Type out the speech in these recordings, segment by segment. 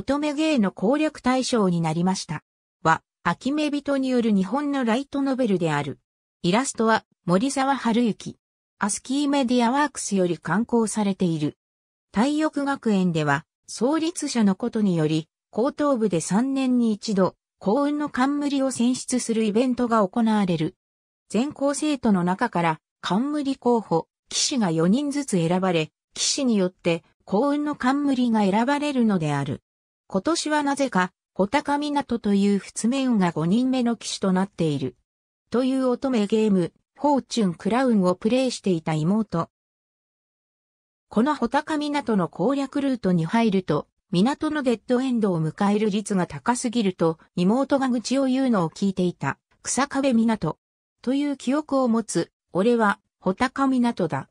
乙女芸の攻略対象になりました。は、秋目人による日本のライトノベルである。イラストは森沢春之。アスキーメディアワークスより刊行されている。体育学園では、創立者のことにより、高等部で3年に一度、幸運の冠を選出するイベントが行われる。全校生徒の中から、冠候補、騎士が4人ずつ選ばれ、騎士によって幸運の冠が選ばれるのである。今年はなぜか、穂高港という仏面が5人目の騎手となっている。という乙女ゲーム、フォーチュンクラウンをプレイしていた妹。この穂高港の攻略ルートに入ると、港のデッドエンドを迎える率が高すぎると、妹が愚痴を言うのを聞いていた、草壁港。という記憶を持つ、俺は、穂高港だ。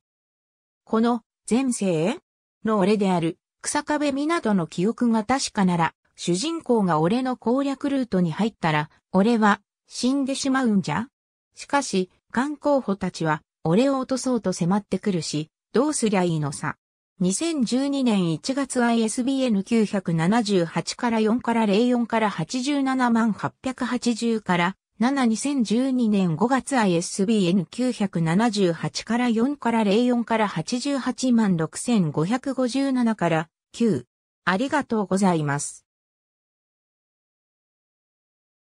この、前世の俺である、草壁港の記憶が確かなら、主人公が俺の攻略ルートに入ったら、俺は死んでしまうんじゃしかし、観候補たちは、俺を落とそうと迫ってくるし、どうすりゃいいのさ。2012年1月 ISBN 978から4から04から87万880から72012年5月 ISBN 978から4から04から88万6557から9。ありがとうございます。